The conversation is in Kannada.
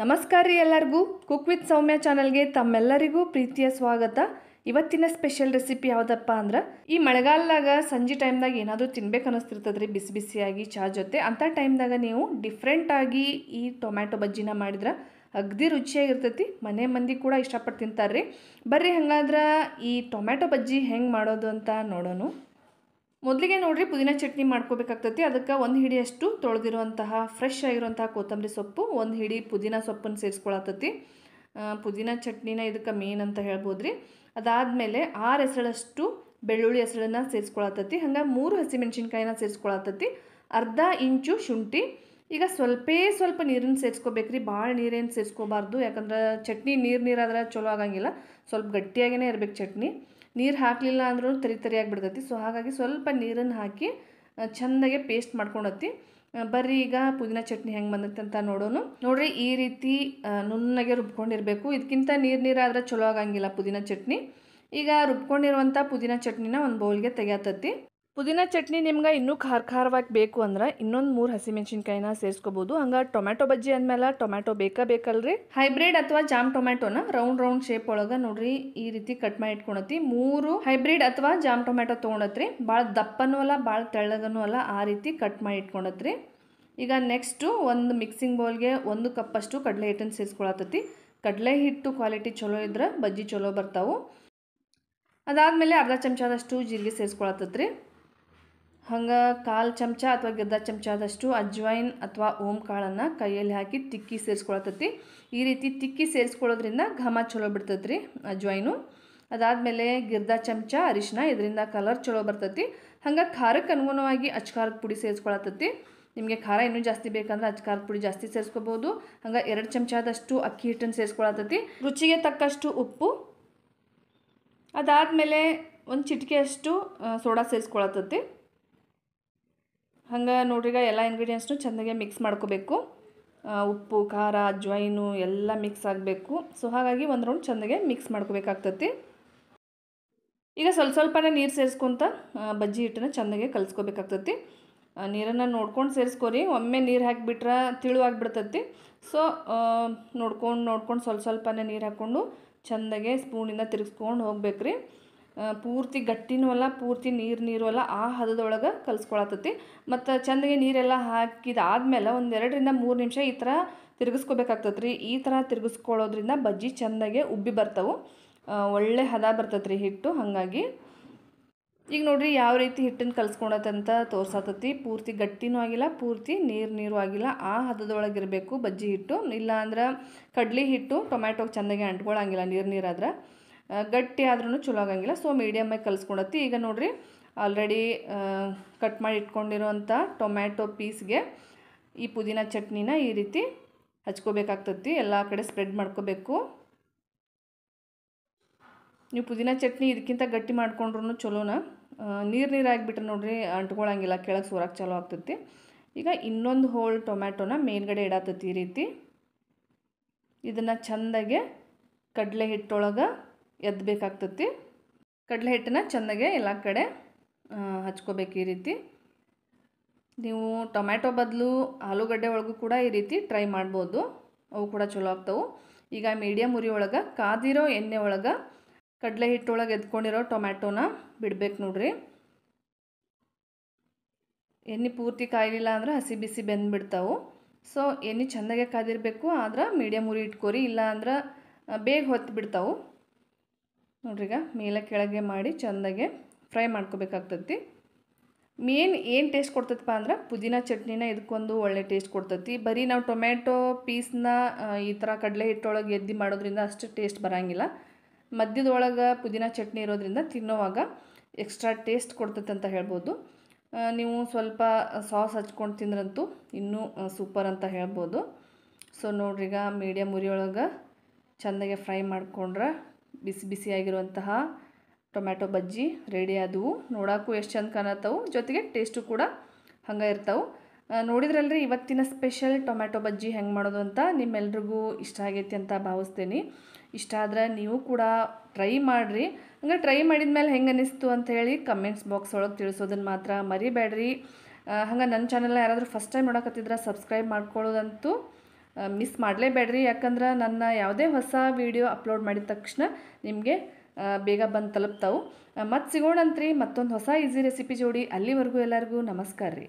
ನಮಸ್ಕಾರ ರೀ ಎಲ್ಲರಿಗೂ ಕುಕ್ ವಿತ್ ಸೌಮ್ಯ ಚಾನಲ್ಗೆ ತಮ್ಮೆಲ್ಲರಿಗೂ ಪ್ರೀತಿಯ ಸ್ವಾಗತ ಇವತ್ತಿನ ಸ್ಪೆಷಲ್ ರೆಸಿಪಿ ಯಾವುದಪ್ಪ ಅಂದ್ರೆ ಈ ಮಳೆಗಾಲದಾಗ ಸಂಜೆ ಟೈಮ್ದಾಗ ಏನಾದರೂ ತಿನ್ಬೇಕು ರೀ ಬಿಸಿ ಬಿಸಿಯಾಗಿ ಚಾ ಜೊತೆ ಅಂಥ ಟೈಮ್ದಾಗ ನೀವು ಡಿಫ್ರೆಂಟಾಗಿ ಈ ಟೊಮ್ಯಾಟೊ ಬಜ್ಜಿನ ಮಾಡಿದ್ರೆ ಅಗದಿ ರುಚಿಯಾಗಿರ್ತೈತಿ ಮನೆ ಮಂದಿ ಕೂಡ ಇಷ್ಟಪಟ್ಟು ತಿಂತಾರೆ ರೀ ಬರ್ರಿ ಹಂಗಾದ್ರೆ ಈ ಟೊಮ್ಯಾಟೊ ಬಜ್ಜಿ ಹೆಂಗೆ ಮಾಡೋದು ಅಂತ ನೋಡೋಣ ಮೊದಲಿಗೆ ನೋಡಿರಿ ಪುದೀನ ಚಟ್ನಿ ಮಾಡ್ಕೋಬೇಕಾಗ್ತತಿ ಅದಕ್ಕೆ ಒಂದು ಹಿಡಿಯಷ್ಟು ತೊಳೆದಿರುವಂತಹ ಫ್ರೆಶ್ ಆಗಿರುವಂತಹ ಕೊತ್ತಂಬರಿ ಸೊಪ್ಪು ಒಂದು ಹಿಡಿ ಪುದೀನ ಸೊಪ್ಪನ್ನು ಸೇರಿಸ್ಕೊಳತತಿ ಪುದೀನ ಚಟ್ನಿನ ಇದಕ್ಕೆ ಮೇನ್ ಅಂತ ಹೇಳ್ಬೋದು ರೀ ಅದಾದಮೇಲೆ ಆರು ಹೆಸಳಷ್ಟು ಬೆಳ್ಳುಳ್ಳಿ ಹೆಸಳನ್ನು ಸೇರಿಸ್ಕೊಳತತಿ ಹಂಗೆ ಮೂರು ಹಸಿಮೆಣ್ಸಿನ್ಕಾಯಿನ ಸೇರಿಸ್ಕೊಳತ್ತೈತಿ ಅರ್ಧ ಇಂಚು ಶುಂಠಿ ಈಗ ಸ್ವಲ್ಪ ಸ್ವಲ್ಪ ನೀರನ್ನು ಸೇರಿಸ್ಕೋಬೇಕ್ರಿ ಭಾಳ ನೀರೇನು ಸೇರಿಸ್ಕೋಬಾರ್ದು ಯಾಕಂದ್ರೆ ಚಟ್ನಿ ನೀರು ನೀರಾದ್ರೆ ಚಲೋ ಆಗಂಗಿಲ್ಲ ಸ್ವಲ್ಪ ಗಟ್ಟಿಯಾಗೇ ಇರಬೇಕು ಚಟ್ನಿ ನೀರು ಹಾಕಲಿಲ್ಲ ಅಂದ್ರೂ ತರಿ ತರಿಯಾಗಿ ಬಿಡ್ತೈತಿ ಸೊ ಹಾಗಾಗಿ ಸ್ವಲ್ಪ ನೀರನ್ನು ಹಾಕಿ ಚೆಂದಾಗೆ ಪೇಸ್ಟ್ ಮಾಡ್ಕೊಂಡತ್ತಿ ಬರ್ರಿ ಈಗ ಪುದೀನ ಚಟ್ನಿ ಹೆಂಗೆ ಬಂದತ್ತೆ ಅಂತ ನೋಡೋನು ನೋಡ್ರಿ ಈ ರೀತಿ ನುಣ್ಣಗೆ ರುಬ್ಕೊಂಡಿರಬೇಕು ಇದಕ್ಕಿಂತ ನೀರು ನೀರಾದ್ರೆ ಚಲೋ ಆಗಂಗಿಲ್ಲ ಪುದೀನ ಚಟ್ನಿ ಈಗ ರುಬ್ಕೊಂಡಿರುವಂಥ ಪುದೀನ ಚಟ್ನಿನ ಒಂದು ಬೌಲ್ಗೆ ತೆಗೆಯತ್ತತಿ ಪುದೀನ ಚಟ್ನಿ ನಿಮ್ಗೆ ಇನ್ನೂ ಖಾರ ಖಾರವಾಗಿ ಬೇಕು ಅಂದ್ರೆ ಇನ್ನೊಂದು ಮೂರು ಹಸಿಮೆಣ್ಸಿನ್ಕಾಯಿನ ಸೇರಿಸ್ಕೋಬಹುದು ಹಂಗ ಟೊಮ್ಯಾಟೊ ಬಜ್ಜಿ ಅಂದಮೇಲೆ ಟೊಮ್ಯಾಟೊ ಬೇಕಾ ಬೇಕಲ್ರಿ ಹೈಬ್ರಿಡ್ ಅಥವಾ ಜಾಮ್ ಟೊಮ್ಯಾಟೊನ ರೌಂಡ್ ರೌಂಡ್ ಶೇಪ್ ಒಳಗೆ ನೋಡ್ರಿ ಈ ರೀತಿ ಕಟ್ ಮಾಡಿ ಇಟ್ಕೊಳತಿ ಮೂರು ಹೈಬ್ರಿಡ್ ಅಥವಾ ಜಾಮ್ ಟೊಮ್ಯಾಟೊ ತೊಗೊಂಡತ್ರಿ ಭಾಳ ದಪ್ಪನೂ ಅಲ್ಲ ಭಾಳ ತೆಳ್ಳಗನೂ ಅಲ್ಲ ಆ ರೀತಿ ಕಟ್ ಮಾಡಿ ಇಟ್ಕೊಳತ್ರಿ ಈಗ ನೆಕ್ಸ್ಟು ಒಂದು ಮಿಕ್ಸಿಂಗ್ ಬೌಲ್ಗೆ ಒಂದು ಕಪ್ಪಷ್ಟು ಕಡಲೆ ಹಿಟ್ಟನ್ನು ಸೇರಿಸ್ಕೊಳತತಿ ಕಡಲೆ ಹಿಟ್ಟು ಕ್ವಾಲಿಟಿ ಚಲೋ ಇದ್ರೆ ಬಜ್ಜಿ ಚಲೋ ಬರ್ತಾವು ಅದಾದಮೇಲೆ ಅರ್ಧ ಚಮಚದಷ್ಟು ಜೀರಿಗೆ ಸೇರಿಸ್ಕೊಳತ್ತತ್ರಿ ಹಂಗೆ ಕಾಲು ಚಮಚ ಅಥವಾ ಗದ್ದ ಚಮಚದಷ್ಟು ಅಜ್ವೈನ್ ಅಥವಾ ಓಂ ಕಾಳನ್ನು ಕೈಯಲ್ಲಿ ಹಾಕಿ ತಿಕ್ಕಿ ಸೇರಿಸ್ಕೊಳತತಿ ಈ ರೀತಿ ತಿಕ್ಕಿ ಸೇರಿಸ್ಕೊಳ್ಳೋದ್ರಿಂದ ಘಮ ಚಲೋ ಬಿಡ್ತೈತಿ ರೀ ಅಜ್ವೈನು ಅದಾದಮೇಲೆ ಗಿರ್ದ ಚಮಚ ಅರಿಶಿನ ಇದರಿಂದ ಕಲರ್ ಚಲೋ ಬರ್ತೈತಿ ಹಂಗೆ ಖಾರಕ್ಕೆ ಅನುಗುಣವಾಗಿ ಅಚ್ಕಾರದ ಪುಡಿ ಸೇರಿಸ್ಕೊಳತತಿ ನಿಮಗೆ ಖಾರ ಇನ್ನೂ ಜಾಸ್ತಿ ಬೇಕಂದ್ರೆ ಅಚ್ಕಾರದ ಪುಡಿ ಜಾಸ್ತಿ ಸೇರಿಸ್ಕೋಬೋದು ಹಂಗೆ ಎರಡು ಚಮಚದಷ್ಟು ಅಕ್ಕಿ ಹಿಟ್ಟನ್ನು ಸೇರಿಸ್ಕೊಳತತಿ ರುಚಿಗೆ ತಕ್ಕಷ್ಟು ಉಪ್ಪು ಅದಾದಮೇಲೆ ಒಂದು ಚಿಟಿಕೆಯಷ್ಟು ಸೋಡಾ ಸೇರಿಸ್ಕೊಳತತಿ ಹಂಗೆ ನೋಡ್ರಿಗ ಎಲ್ಲ ಇಂಗ್ರೀಡಿಯೆಂಟ್ಸ್ನು ಚೆಂದಾಗೆ ಮಿಕ್ಸ್ ಮಾಡ್ಕೋಬೇಕು ಉಪ್ಪು ಖಾರ ಜ್ವೈನು ಎಲ್ಲ ಮಿಕ್ಸ್ ಆಗಬೇಕು ಸೊ ಹಾಗಾಗಿ ಒಂದು ರೌಂಡ್ ಚೆಂದಾಗೆ ಮಿಕ್ಸ್ ಮಾಡ್ಕೋಬೇಕಾಗ್ತತಿ ಈಗ ಸ್ವಲ್ಪ ಸ್ವಲ್ಪನೇ ನೀರು ಸೇರಿಸ್ಕೊಂತ ಬಜ್ಜಿ ಹಿಟ್ಟನ್ನು ಚೆಂದಾಗೆ ಕಲಿಸ್ಕೋಬೇಕಾಗ್ತತಿ ನೀರನ್ನು ನೋಡ್ಕೊಂಡು ಸೇರಿಸ್ಕೊರಿ ಒಮ್ಮೆ ನೀರು ಹಾಕಿಬಿಟ್ರೆ ತಿಳುವಾಗ್ಬಿಡ್ತತಿ ಸೊ ನೋಡ್ಕೊಂಡು ನೋಡ್ಕೊಂಡು ಸ್ವಲ್ಪ ಸ್ವಲ್ಪನೇ ನೀರು ಹಾಕ್ಕೊಂಡು ಚೆಂದಾಗೆ ಸ್ಪೂನಿಂದ ತಿರುಗಿಸ್ಕೊಂಡು ಹೋಗ್ಬೇಕ್ರಿ ಪೂರ್ತಿ ಗಟ್ಟಿನೂ ಅಲ್ಲ ಪೂರ್ತಿ ನೀರು ನೀರು ಅಲ್ಲ ಆ ಹದದೊಳಗೆ ಕಲಿಸ್ಕೊಳತೈತಿ ಮತ್ತು ಚೆಂದಗೆ ನೀರೆಲ್ಲ ಹಾಕಿದಾದ್ಮೇಲೆ ಒಂದು ಎರಡರಿಂದ ಮೂರು ನಿಮಿಷ ಈ ಥರ ತಿರುಗಿಸ್ಕೋಬೇಕಾಗ್ತದೆ ರೀ ಈ ಥರ ತಿರುಗಿಸ್ಕೊಳ್ಳೋದ್ರಿಂದ ಬಜ್ಜಿ ಚೆಂದಾಗೆ ಉಬ್ಬಿ ಬರ್ತಾವೆ ಒಳ್ಳೆ ಹದ ಬರ್ತೈತೆ ರೀ ಹಿಟ್ಟು ಹಾಗಾಗಿ ಈಗ ನೋಡಿರಿ ಯಾವ ರೀತಿ ಹಿಟ್ಟನ್ನು ಅಂತ ತೋರ್ಸತತಿ ಪೂರ್ತಿ ಗಟ್ಟಿನೂ ಆಗಿಲ್ಲ ಪೂರ್ತಿ ನೀರು ನೀರು ಆಗಿಲ್ಲ ಆ ಹದದೊಳಗಿರಬೇಕು ಬಜ್ಜಿ ಹಿಟ್ಟು ಇಲ್ಲಾಂದ್ರೆ ಕಡ್ಲಿ ಹಿಟ್ಟು ಟೊಮ್ಯಾಟೋಗೆ ಚೆಂದಾಗಿ ಅಂಟ್ಕೊಳಂಗಿಲ್ಲ ನೀರು ನೀರಾದ್ರೆ ಗಟ್ಟಿ ಆದ್ರೂ ಚಲೋ ಆಗಂಗಿಲ್ಲ ಸೊ ಮೀಡಿಯಮ್ಮಾಗಿ ಕಲಿಸ್ಕೊಳತ್ತಿ ಈಗ ನೋಡಿರಿ ಆಲ್ರೆಡಿ ಕಟ್ ಮಾಡಿ ಇಟ್ಕೊಂಡಿರೋಂಥ ಟೊಮ್ಯಾಟೊ ಪೀಸ್ಗೆ ಈ ಪುದೀನ ಚಟ್ನಿನ ಈ ರೀತಿ ಹಚ್ಕೋಬೇಕಾಗ್ತತಿ ಎಲ್ಲ ಕಡೆ ಸ್ಪ್ರೆಡ್ ಮಾಡ್ಕೋಬೇಕು ನೀವು ಪುದೀನ ಚಟ್ನಿ ಇದಕ್ಕಿಂತ ಗಟ್ಟಿ ಮಾಡ್ಕೊಂಡ್ರೂ ಚಲೋನ ನೀರು ನೀರು ಆಗಿಬಿಟ್ರೆ ನೋಡ್ರಿ ಅಂಟ್ಕೊಳಂಗಿಲ್ಲ ಕೆಳಗೆ ಸೂರಾಗಿ ಚಲೋ ಆಗ್ತತಿ ಈಗ ಇನ್ನೊಂದು ಹೋಲ್ ಟೊಮ್ಯಾಟೊನ ಮೇಲ್ಗಡೆ ಇಡಾತತಿ ಈ ರೀತಿ ಇದನ್ನು ಚೆಂದಾಗೆ ಕಡಲೆ ಹಿಟ್ಟೊಳಗೆ ಎದ್ದಬೇಕಾಗ್ತತಿ ಕಡಲೆ ಹಿಟ್ಟನ್ನ ಚೆನ್ನಾಗೆ ಎಲ್ಲ ಕಡೆ ಹಚ್ಕೋಬೇಕು ಈ ರೀತಿ ನೀವು ಟೊಮ್ಯಾಟೊ ಬದಲು ಆಲೂಗಡ್ಡೆ ಒಳಗೂ ಕೂಡ ಈ ರೀತಿ ಟ್ರೈ ಮಾಡ್ಬೋದು ಅವು ಕೂಡ ಚಲೋ ಆಗ್ತಾವೆ ಈಗ ಮೀಡಿಯಮ್ ಉರಿ ಒಳಗೆ ಕಾದಿರೋ ಎಣ್ಣೆ ಒಳಗೆ ಕಡಲೆ ಹಿಟ್ಟೊಳಗೆ ಎದ್ಕೊಂಡಿರೋ ಟೊಮ್ಯಾಟೊನ ಬಿಡ್ಬೇಕು ನೋಡ್ರಿ ಎಣ್ಣೆ ಪೂರ್ತಿ ಕಾಯಲಿಲ್ಲ ಅಂದ್ರೆ ಹಸಿ ಬಿಸಿ ಬೆಂದ್ಬಿಡ್ತಾವೆ ಸೊ ಎಣ್ಣೆ ಚೆಂದಾಗೆ ಕಾದಿರಬೇಕು ಆದ್ರೆ ಮೀಡಿಯಮ್ ಉರಿ ಇಟ್ಕೋರಿ ಇಲ್ಲ ಅಂದ್ರೆ ಬೇಗ ಹೊತ್ತು ಬಿಡ್ತಾವೆ ನೋಡ್ರೀಗ ಮೇಲೆ ಕೆಳಗೆ ಮಾಡಿ ಚೆಂದಾಗೆ ಫ್ರೈ ಮಾಡ್ಕೋಬೇಕಾಗ್ತತಿ ಮೇನ್ ಏನು ಟೇಸ್ಟ್ ಕೊಡ್ತೈತಪ್ಪ ಅಂದ್ರೆ ಪುದೀನ ಚಟ್ನಿನ ಇದಕ್ಕೊಂದು ಒಳ್ಳೆ ಟೇಸ್ಟ್ ಕೊಡ್ತತಿ ಬರೀ ನಾವು ಟೊಮೆಟೊ ಪೀಸ್ನ ಈ ಥರ ಕಡಲೆ ಹಿಟ್ಟೊಳಗೆ ಎದ್ದು ಮಾಡೋದ್ರಿಂದ ಅಷ್ಟು ಟೇಸ್ಟ್ ಬರೋಂಗಿಲ್ಲ ಮಧ್ಯದೊಳಗೆ ಪುದೀನ ಚಟ್ನಿ ಇರೋದ್ರಿಂದ ತಿನ್ನೋವಾಗ ಎಕ್ಸ್ಟ್ರಾ ಟೇಸ್ಟ್ ಕೊಡ್ತೈತೆ ಅಂತ ಹೇಳ್ಬೋದು ನೀವು ಸ್ವಲ್ಪ ಸಾಸ್ ಹಚ್ಕೊಂಡು ತಿಂದ್ರಂತೂ ಇನ್ನೂ ಸೂಪರ್ ಅಂತ ಹೇಳ್ಬೋದು ಸೊ ನೋಡ್ರಿಗ ಮೀಡಿಯಮ್ ಉರಿಯೊಳಗೆ ಚೆಂದಾಗೆ ಫ್ರೈ ಮಾಡಿಕೊಂಡ್ರೆ ಬಿಸಿ ಬಿಸಿಯಾಗಿರುವಂತಹ ಟೊಮ್ಯಾಟೊ ಬಜ್ಜಿ ರೆಡಿ ಆದವು ನೋಡೋಕ್ಕೂ ಎಷ್ಟು ಚಂದ ಕಾಣತ್ತವು ಜೊತೆಗೆ ಟೇಸ್ಟು ಕೂಡ ಹಂಗೆ ಇರ್ತವೆ ನೋಡಿದ್ರಲ್ರಿ ಇವತ್ತಿನ ಸ್ಪೆಷಲ್ ಟೊಮ್ಯಾಟೊ ಬಜ್ಜಿ ಹೆಂಗೆ ಮಾಡೋದು ಅಂತ ನಿಮ್ಮೆಲ್ರಿಗೂ ಇಷ್ಟ ಆಗೈತಿ ಅಂತ ಭಾವಿಸ್ತೀನಿ ಇಷ್ಟ ಆದ್ರೆ ನೀವು ಕೂಡ ಟ್ರೈ ಮಾಡಿರಿ ಹಂಗೆ ಟ್ರೈ ಮಾಡಿದ ಮೇಲೆ ಹೆಂಗೆ ಅನ್ನಿಸ್ತು ಅಂತ ಹೇಳಿ ಕಮೆಂಟ್ಸ್ ಬಾಕ್ಸ್ ಒಳಗೆ ತಿಳಿಸೋದನ್ನು ಮಾತ್ರ ಮರಿಬೇಡ್ರಿ ಹಂಗೆ ನನ್ನ ಚಾನಲ್ನ ಯಾರಾದರೂ ಫಸ್ಟ್ ಟೈಮ್ ನೋಡಕತ್ತಿದ್ರೆ ಸಬ್ಸ್ಕ್ರೈಬ್ ಮಾಡ್ಕೊಳ್ಳೋದಂತೂ ಮಿಸ್ ಮಾಡಲೇಬೇಡ್ರಿ ಯಾಕಂದ್ರೆ ನನ್ನ ಯಾವುದೇ ಹೊಸ ವಿಡಿಯೋ ಅಪ್ಲೋಡ್ ಮಾಡಿದ ತಕ್ಷಣ ನಿಮಗೆ ಬೇಗ ಬಂದು ತಲುಪ್ತಾವು ಮತ್ತು ಸಿಗೋಣಂತ್ರಿ ಮತ್ತೊಂದು ಹೊಸ ಈಸಿ ರೆಸಿಪಿ ಜೋಡಿ ಅಲ್ಲಿವರೆಗೂ ಎಲ್ಲರಿಗೂ ನಮಸ್ಕಾರ ರೀ